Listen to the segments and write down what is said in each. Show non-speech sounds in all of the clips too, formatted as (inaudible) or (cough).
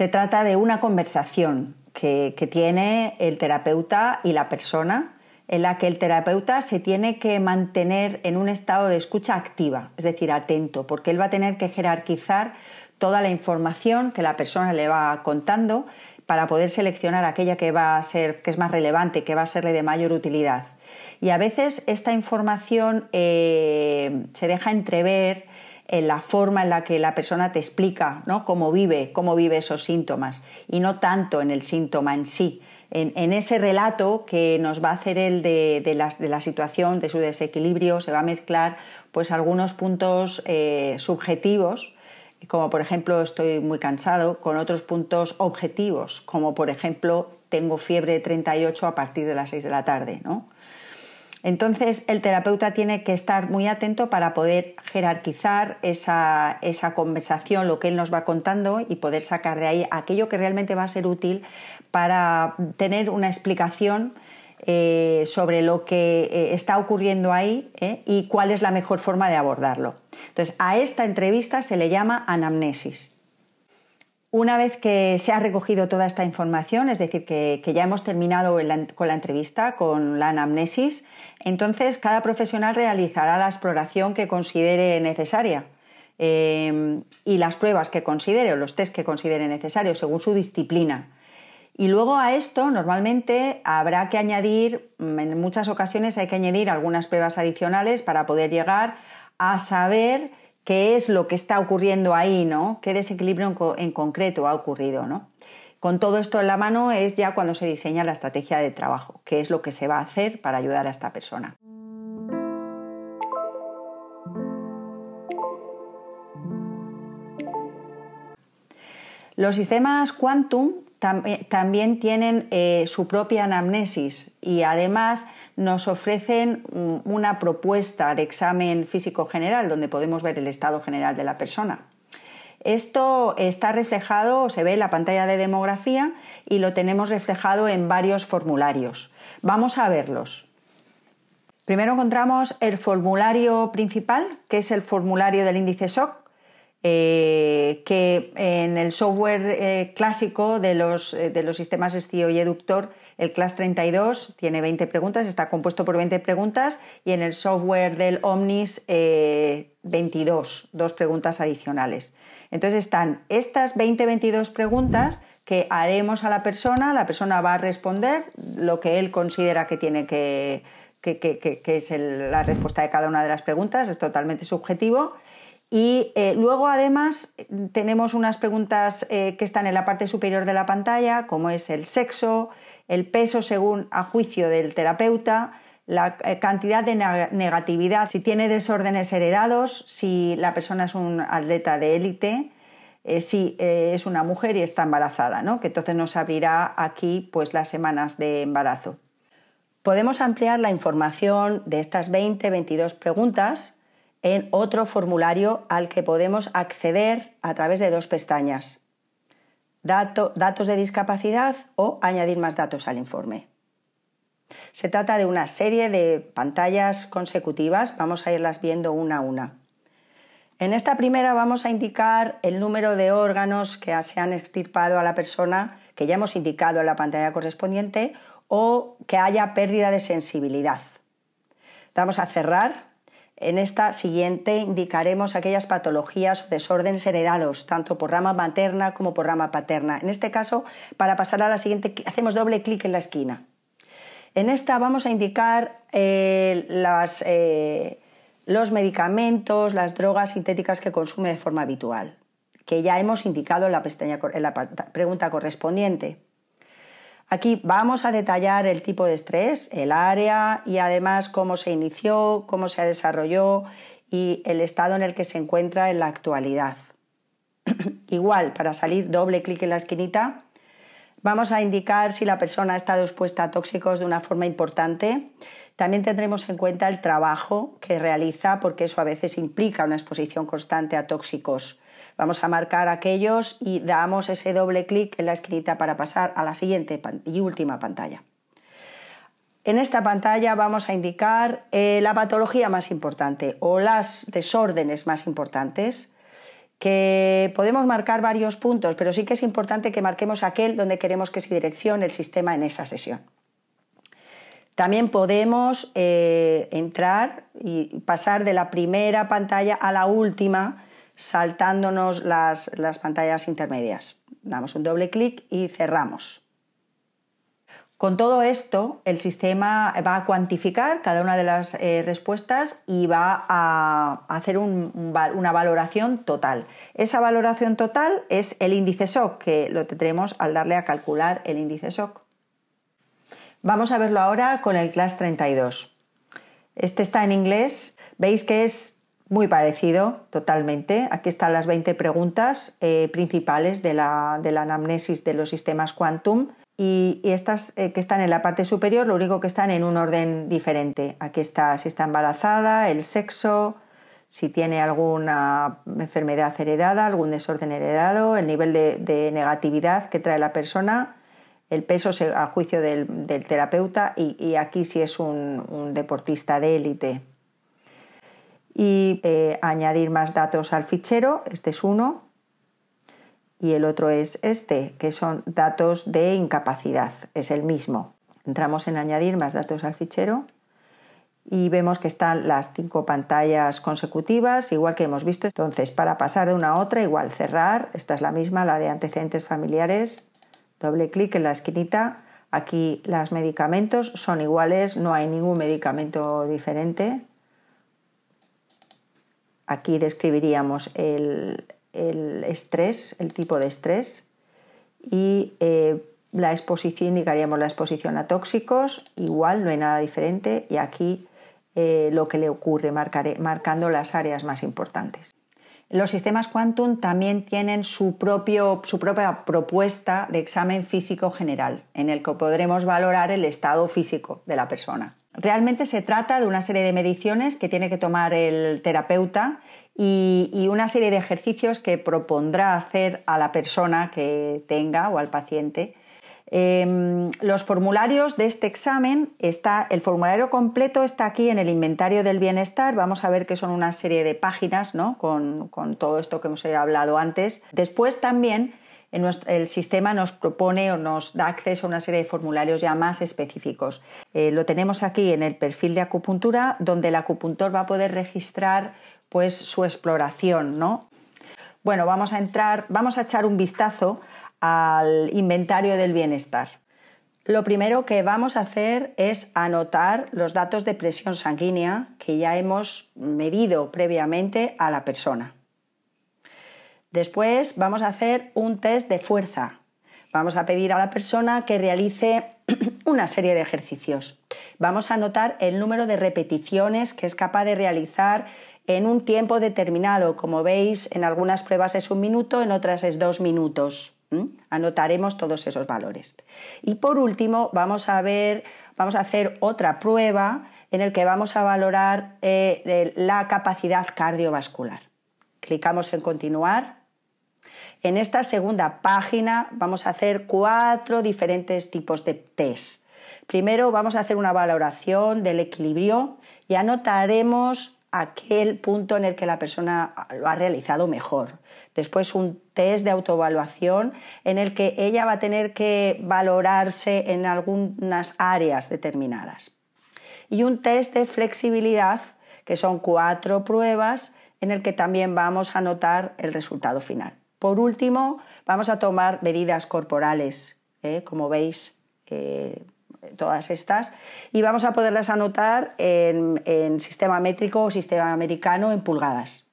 Se trata de una conversación que, tiene el terapeuta y la persona en la que el terapeuta se tiene que mantener en un estado de escucha activa, es decir, atento, porque él va a tener que jerarquizar toda la información que la persona le va contando para poder seleccionar aquella que va a ser que es más relevante, que va a serle de mayor utilidad. Y a veces esta información eh, se deja entrever en la forma en la que la persona te explica ¿no? cómo vive, cómo vive esos síntomas, y no tanto en el síntoma en sí. En, ese relato que nos va a hacer el de, la, situación, de su desequilibrio, se va a mezclar pues algunos puntos eh, subjetivos, como por ejemplo estoy muy cansado, con otros puntos objetivos, como por ejemplo tengo fiebre de 38 a partir de las 6 de la tarde, ¿no? Entonces, el terapeuta tiene que estar muy atento para poder jerarquizar esa, conversación, lo que él nos va contando y poder sacar de ahí aquello que realmente va a ser útil para tener una explicación eh, sobre lo que eh, está ocurriendo ahí eh, y cuál es la mejor forma de abordarlo. Entonces, a esta entrevista se le llama anamnesis. Una vez que se ha recogido toda esta información, es decir, que, ya hemos terminado con la entrevista, con la anamnesis, entonces cada profesional realizará la exploración que considere necesaria em, y las pruebas que considere o los test que considere necesarios según su disciplina. Y luego a esto normalmente habrá que añadir, mm, en muchas ocasiones hay que añadir algunas pruebas adicionales para poder llegar a saber qué es lo que está ocurriendo ahí, ¿no? ¿Qué desequilibrio en, concreto ha ocurrido, ¿no? Con todo esto en la mano es ya cuando se diseña la estrategia de trabajo, qué es lo que se va a hacer para ayudar a esta persona. Los sistemas quantum también tienen eh, su propia anamnesis y además nos ofrecen mm, una propuesta de examen físico general donde podemos ver el estado general de la persona. Esto está reflejado, se ve en la pantalla de demografía y lo tenemos reflejado en varios formularios. Vamos a verlos. Primero encontramos el formulario principal, que es el formulario del índice SOC, eh, que en el software eh, clásico de los, eh, sistemas STIO y Eductor, el Class 32 tiene 20 preguntas, está compuesto por 20 preguntas y en el software del Omnis 22, dos preguntas adicionales. Entonces están estas 20-22 preguntas que haremos a la persona, la persona va a responder lo que él considera que tiene que, que, es la respuesta de cada una de las preguntas, es totalmente subjetivo y eh, luego además tenemos unas preguntas eh, que están en la parte superior de la pantalla, como es el sexo, el peso según a juicio del terapeuta, la eh, cantidad de negatividad, si tiene desórdenes heredados, si la persona es un atleta de élite, si es una mujer y está embarazada, ¿no? que entonces nos abrirá aquí pues, las semanas de embarazo. Podemos ampliar la información de estas 20-22 preguntas en otro formulario al que podemos acceder a través de dos pestañas, datos de discapacidad o añadir más datos al informe. Se trata de una serie de pantallas consecutivas, vamos a irlas viendo una a una. En esta primera vamos a indicar el número de órganos que se han extirpado a la persona, que ya hemos indicado en la pantalla correspondiente, o que haya pérdida de sensibilidad. Vamos a cerrar en esta siguiente indicaremos aquellas patologías o desórdenes heredados, tanto por rama materna como por rama paterna. En este caso, para pasar a la siguiente, hacemos doble clic en la esquina. En esta vamos a indicar eh, eh, los medicamentos, las drogas sintéticas que consume de forma habitual, que ya hemos indicado en la pregunta correspondiente. Aquí vamos a detallar el tipo de estrés, el área y además cómo se inició, cómo se desarrolló y el estado en el que se encuentra en la actualidad. (clears throat) Igual, para salir doble clic en la esquinita, vamos a indicar si la persona ha estado expuesta a tóxicos de una forma importante. También tendremos en cuenta el trabajo que realiza, porque eso a veces implica una exposición constante a tóxicos. Vamos a marcar aquellos y damos ese doble clic en la escrita para pasar a la siguiente y última pantalla. En esta pantalla vamos a indicar eh, la patología más importante o las desórdenes más importantes, que podemos marcar varios puntos, pero sí que es importante que marquemos aquel donde queremos que se direccione el sistema en esa sesión. También podemos eh, entrar y pasar de la primera pantalla a la última saltándonos las, las pantallas intermedias. Damos un doble clic y cerramos. Con todo esto, el sistema va a cuantificar cada una de las eh, respuestas y va a hacer una valoración total. Esa valoración total es el índice SOC, que lo tendremos al darle a calcular el índice SOC. Vamos a verlo ahora con el class 32. Este está en inglés. Veis que es muy parecido, totalmente. Aquí están las 20 preguntas eh, principales de la, de anamnesis de los sistemas quantum. Y, estas eh, que están en la parte superior, lo único que están en un orden diferente. Aquí está si está embarazada, el sexo, si tiene alguna enfermedad heredada, algún desorden heredado, el nivel de, negatividad que trae la persona, el peso a juicio del, terapeuta y, aquí si es un deportista de élite y eh, añadir más datos al fichero, este es uno, y el otro es este, que son datos de incapacidad, es el mismo. Entramos en añadir más datos al fichero y vemos que están las cinco pantallas consecutivas, igual que hemos visto. Entonces, para pasar de una a otra, igual cerrar, esta es la misma, la de antecedentes familiares, doble clic en la esquinita. Aquí los medicamentos son iguales, no hay ningún medicamento diferente. Aquí describiríamos el, estrés, el tipo de estrés y eh, la exposición, indicaríamos la exposición a tóxicos, igual, no hay nada diferente y aquí eh, lo que le ocurre, marcando las áreas más importantes. Los sistemas quantum también tienen su, propio, su propia propuesta de examen físico general, en el que podremos valorar el estado físico de la persona. Realmente se trata de una serie de mediciones que tiene que tomar el terapeuta y, y, una serie de ejercicios que propondrá hacer a la persona que tenga o al paciente Em, los formularios de este examen está, el formulario completo está aquí en el inventario del bienestar. Vamos a ver que son una serie de páginas, ¿no? Con, todo esto que hemos hablado antes. Después también el sistema nos propone o nos da acceso a una serie de formularios ya más específicos. Eh, lo tenemos aquí en el perfil de acupuntura, donde el acupuntor va a poder registrar pues su exploración, ¿no? Bueno, vamos a entrar, vamos a echar un vistazo al inventario del bienestar. Lo primero que vamos a hacer es anotar los datos de presión sanguínea que ya hemos medido previamente a la persona. Después vamos a hacer un test de fuerza. Vamos a pedir a la persona que realice (clears throat) una serie de ejercicios. Vamos a anotar el número de repeticiones que es capaz de realizar en un tiempo determinado. Como veis, en algunas pruebas es un minuto, en otras es dos minutos. Anotaremos todos esos valores. Y por último, vamos a ver, vamos a hacer otra prueba en el que vamos a valorar eh, la capacidad cardiovascular. Clicamos en continuar. En esta segunda página vamos a hacer cuatro diferentes tipos de test. Primero vamos a hacer una valoración del equilibrio y anotaremos aquel punto en el que la persona lo ha realizado mejor. Después un test de autoevaluación en el que ella va a tener que valorarse en algunas áreas determinadas. Y un test de flexibilidad, que son cuatro pruebas, en el que también vamos a anotar el resultado final. Por último, vamos a tomar medidas corporales, ¿eh? como veis, eh, todas estas, y vamos a poderlas anotar en sistema métrico o sistema americano en pulgadas.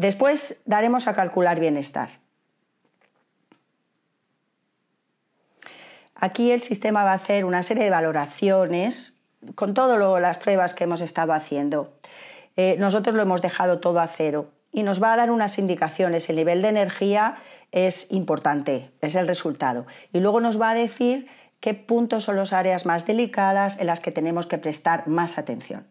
Después daremos a calcular bienestar. Aquí el sistema va a hacer una serie de valoraciones con todas las pruebas que hemos estado haciendo. Eh, nosotros lo hemos dejado todo a cero y nos va a dar unas indicaciones. El nivel de energía es importante, es el resultado. Y luego nos va a decir qué puntos son las áreas más delicadas en las que tenemos que prestar más atención.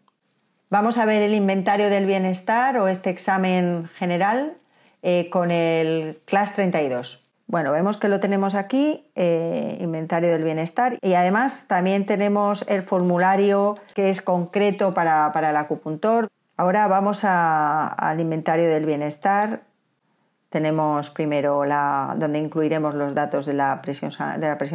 Vamos a ver el inventario del bienestar o este examen general eh, con el CLAS 32. Bueno, vemos que lo tenemos aquí, eh, inventario del bienestar, y además también tenemos el formulario que es concreto para, el acupuntor. Ahora vamos al inventario del bienestar. Tenemos primero la, donde incluiremos los datos de la presión,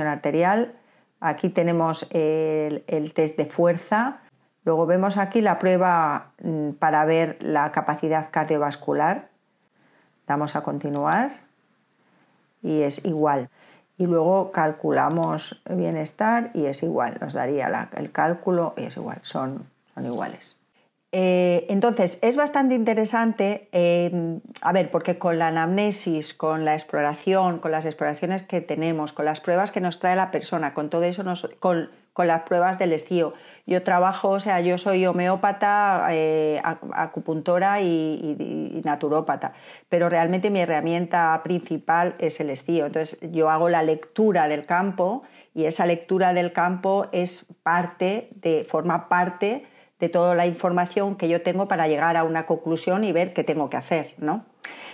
arterial. Aquí tenemos el test de fuerza, Luego vemos aquí la prueba mm, para ver la capacidad cardiovascular. Damos a continuar y es igual. Y luego calculamos bienestar y es igual. Nos daría el cálculo y es igual. Son, son iguales. Eh, entonces, es bastante interesante, em, a ver, porque con la anamnesis, con la exploración, con las exploraciones que tenemos, con las pruebas que nos trae la persona, con todo eso, nos, con con las pruebas del estío. Yo trabajo, o sea, yo soy homeópata, eh, acupuntora y, naturópata, pero realmente mi herramienta principal es el estío. Entonces yo hago la lectura del campo y esa lectura del campo es parte de, forma parte de toda la información que yo tengo para llegar a una conclusión y ver qué tengo que hacer, ¿no?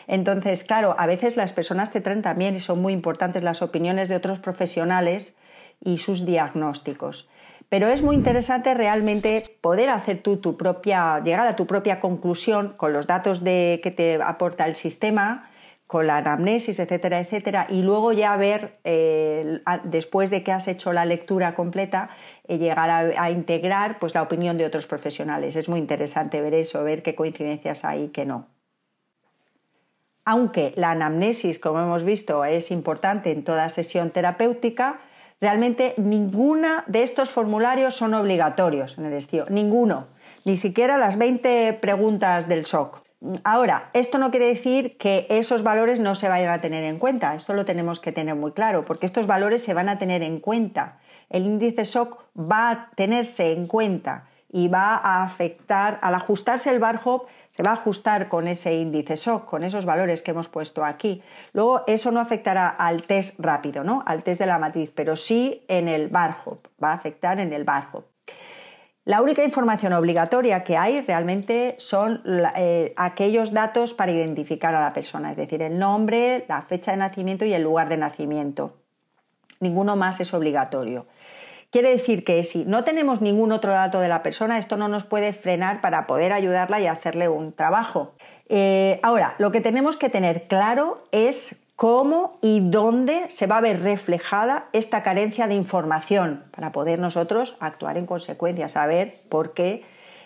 Entonces, claro, a veces las personas te traen también, y son muy importantes las opiniones de otros profesionales, y sus diagnósticos. Pero es muy interesante realmente poder hacer tú tu propia, llegar a tu propia conclusión con los datos que te aporta el sistema, con la anamnesis, etcétera, etcétera, y luego ya ver, eh, después de que has hecho la lectura completa, eh, llegar a, a, integrar pues, la opinión de otros profesionales. Es muy interesante ver eso, ver qué coincidencias hay y qué no. Aunque la anamnesis, como hemos visto, es importante en toda sesión terapéutica, Realmente ninguno de estos formularios son obligatorios en el estío, ninguno, ni siquiera las 20 preguntas del SOC. Ahora, esto no quiere decir que esos valores no se vayan a tener en cuenta, esto lo tenemos que tener muy claro, porque estos valores se van a tener en cuenta. El índice SOC va a tenerse en cuenta y va a afectar, al ajustarse el bar va a ajustar con ese índice SOC, con esos valores que hemos puesto aquí. Luego, eso no afectará al test rápido, ¿no? Al test de la matriz, pero sí en el bar va a afectar en el barhop. La única información obligatoria que hay realmente son eh, aquellos datos para identificar a la persona, es decir, el nombre, la fecha de nacimiento y el lugar de nacimiento. Ninguno más es obligatorio. Quiere decir que si no tenemos ningún otro dato de la persona, esto no nos puede frenar para poder ayudarla y hacerle un trabajo. Eh, ahora, lo que tenemos que tener claro es cómo y dónde se va a ver reflejada esta carencia de información para poder nosotros actuar en consecuencia, saber por qué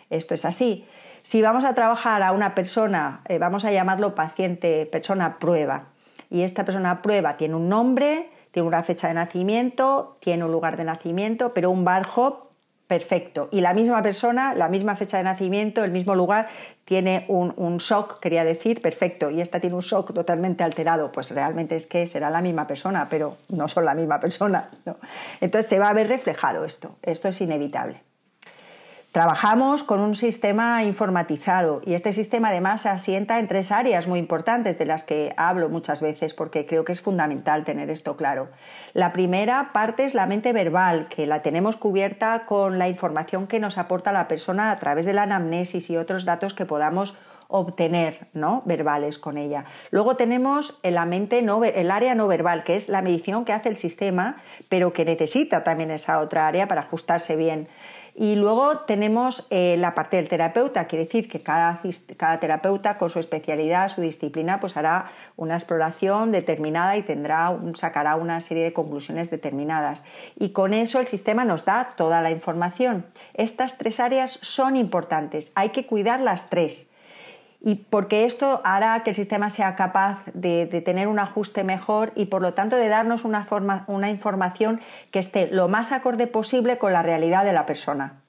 esto es así. Si vamos a trabajar a una persona, eh, vamos a llamarlo paciente, persona prueba, y esta persona prueba tiene un nombre, tiene una fecha de nacimiento, tiene un lugar de nacimiento, pero un bar hop perfecto. Y la misma persona, la misma fecha de nacimiento, el mismo lugar, tiene un, shock, quería decir, perfecto, y esta tiene un shock totalmente alterado. Pues realmente es que será la misma persona, pero no son la misma (laughs) persona. Entonces se va a ver reflejado esto, esto es inevitable. Trabajamos con un sistema informatizado y este sistema además se asienta en tres áreas muy importantes de las que hablo muchas veces porque creo que es fundamental tener esto claro. La primera parte es la mente verbal, que la tenemos cubierta con la información que nos aporta la persona a través de la anamnesis y otros datos que podamos obtener, ¿no? verbales con ella. Luego tenemos la mente no, el área no verbal, que es la medición que hace el sistema, pero que necesita también esa otra área para ajustarse bien y luego tenemos eh, la parte del terapeuta, quiere decir que cada, terapeuta con su especialidad, su disciplina, pues hará una exploración determinada y sacará una serie de conclusiones determinadas. Y con eso el sistema nos da toda la información. Estas tres áreas son importantes, hay que cuidar las tres y porque esto hará que el sistema sea capaz de, tener un ajuste mejor y por lo tanto de darnos una, forma, una información que esté lo más acorde posible con la realidad de la persona.